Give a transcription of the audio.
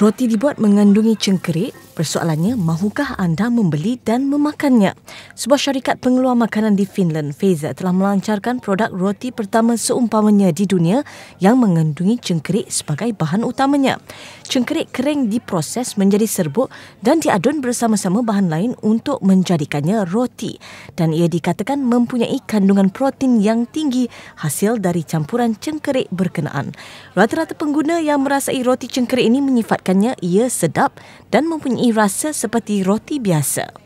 Roti dibuat mengandungi cengkerik, persoalannya mahukah anda membeli dan memakannya? Sebuah syarikat pengeluar makanan di Finland, Feza, telah melancarkan produk roti pertama seumpamanya di dunia yang mengandungi cengkerik sebagai bahan utamanya. Cengkerik kering diproses menjadi serbuk dan diadun bersama-sama bahan lain untuk menjadikannya roti. Dan ia dikatakan mempunyai kandungan protein yang tinggi hasil dari campuran cengkerik berkenaan. Rata-rata pengguna yang merasai roti cengkerik ini menyifatkan menyatakannya ia sedap dan mempunyai rasa seperti roti biasa.